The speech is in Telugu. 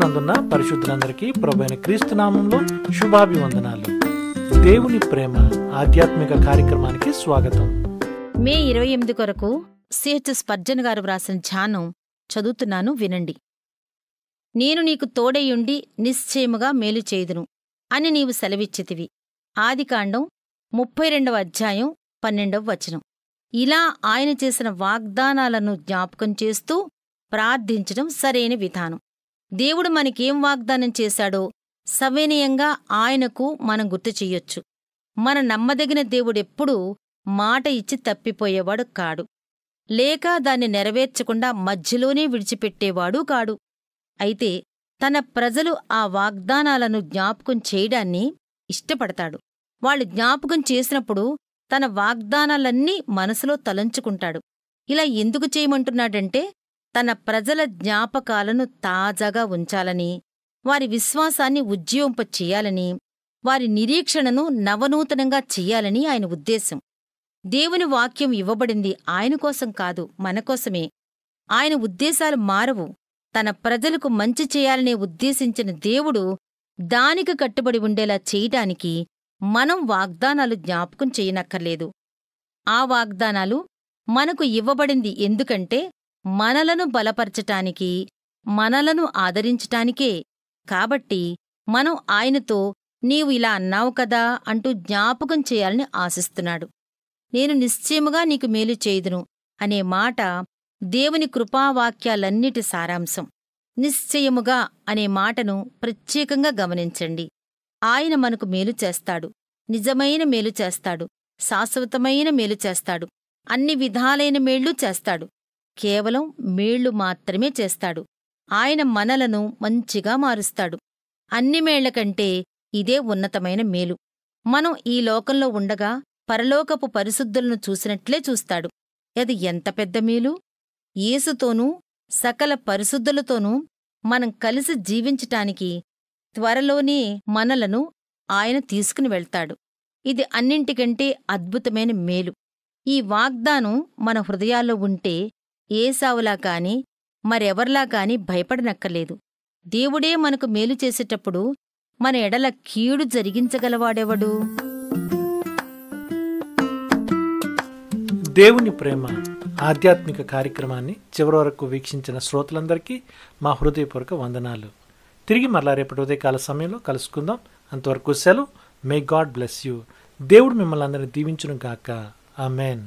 నందున్న పరిశుద్ధులందరికీ ప్రభైన నామంలో శుభాభివందనాలు దేవుని ప్రేమ ఆధ్యాత్మిక కార్యక్రమానికి స్వాగతం మే ఇరవై ఎనిమిది కొరకు సిహెచ్ స్పర్జన్ గారు వ్రాసిన ధ్యానం చదువుతున్నాను వినండి నేను నీకు తోడయుండి నిశ్చయముగా మేలు చేయుదును అని నీవు సెలవిచ్చితివి ఆదికాండం ముప్పై రెండవ అధ్యాయం పన్నెండవ వచనం ఇలా ఆయన చేసిన వాగ్దానాలను జ్ఞాపకం చేస్తూ ప్రార్థించడం సరైన విధానం దేవుడు మనకేం వాగ్దానం చేశాడో సవినయంగా ఆయనకు మనం గుర్తు చెయ్యొచ్చు మన నమ్మదగిన దేవుడెప్పుడూ మాట ఇచ్చి తప్పిపోయేవాడు కాడు లేక దాన్ని నెరవేర్చకుండా మధ్యలోనే విడిచిపెట్టేవాడు కాడు అయితే తన ప్రజలు ఆ వాగ్దానాలను జ్ఞాపకం చేయడాన్ని ఇష్టపడతాడు వాళ్ళు జ్ఞాపకం చేసినప్పుడు తన వాగ్దానాలన్నీ మనసులో తలంచుకుంటాడు ఇలా ఎందుకు చేయమంటున్నాడంటే తన ప్రజల జ్ఞాపకాలను తాజాగా ఉంచాలని వారి విశ్వాసాన్ని ఉజ్జీవింప చెయ్యాలని వారి నిరీక్షణను నవనూతనంగా చెయ్యాలని ఆయన ఉద్దేశం దేవుని వాక్యం ఇవ్వబడింది ఆయన కోసం కాదు మనకోసమే ఆయన ఉద్దేశాలు మారవు తన ప్రజలకు మంచి చేయాలనే ఉద్దేశించిన దేవుడు దానికి కట్టుబడి ఉండేలా చేయటానికి మనం వాగ్దానాలు జ్ఞాపకం చేయనక్కర్లేదు ఆ వాగ్దానాలు మనకు ఇవ్వబడింది ఎందుకంటే మనలను బలపరచటానికి మనలను ఆదరించటానికే కాబట్టి మనం ఆయనతో నీవు ఇలా అన్నావు కదా అంటూ జ్ఞాపకం చేయాలని ఆశిస్తున్నాడు నేను నిశ్చయముగా నీకు మేలు చేయుదును అనే మాట దేవుని కృపావాక్యాలన్నిటి సారాంశం నిశ్చయముగా అనే మాటను ప్రత్యేకంగా గమనించండి ఆయన మనకు మేలు చేస్తాడు నిజమైన మేలు చేస్తాడు శాశ్వతమైన మేలు చేస్తాడు అన్ని విధాలైన మేళ్లు చేస్తాడు కేవలం మేళ్లు మాత్రమే చేస్తాడు ఆయన మనలను మంచిగా మారుస్తాడు అన్ని మేళ్లకంటే ఇదే ఉన్నతమైన మేలు మనం ఈ లోకంలో ఉండగా పరలోకపు పరిశుద్ధులను చూసినట్లే చూస్తాడు అది ఎంత పెద్ద మేలు యేసుతోనూ సకల పరిశుద్ధులతోనూ మనం కలిసి జీవించటానికి త్వరలోనే మనలను ఆయన తీసుకుని వెళ్తాడు ఇది అన్నింటికంటే అద్భుతమైన మేలు ఈ వాగ్దానం మన హృదయాల్లో ఉంటే ఏసావులా కాని మరెవర్లా కాని భయపడనక్కర్లేదు దేవుడే మనకు మేలు చేసేటప్పుడు మన ఎడల కీడు జరిగించగలవాడెవడు దేవుని ప్రేమ ఆధ్యాత్మిక కార్యక్రమాన్ని చివరి వరకు వీక్షించిన శ్రోతలందరికీ మా హృదయపూర్వక వందనాలు తిరిగి మరలా రేపటి ఉదయకాల సమయంలో కలుసుకుందాం అంతవరకు సెలవు మే గాడ్ బ్లెస్ యూ దేవుడు మిమ్మల్ని అందరినీ దీవించును గాక ఆ మేన్